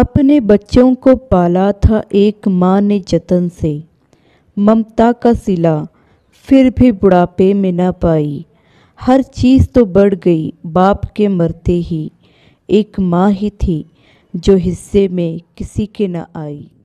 अपने बच्चों को पाला था एक माँ ने जतन से ममता का सिला फिर भी बुढ़ापे में ना पाई हर चीज़ तो बढ़ गई बाप के मरते ही एक माँ ही थी जो हिस्से में किसी के ना आई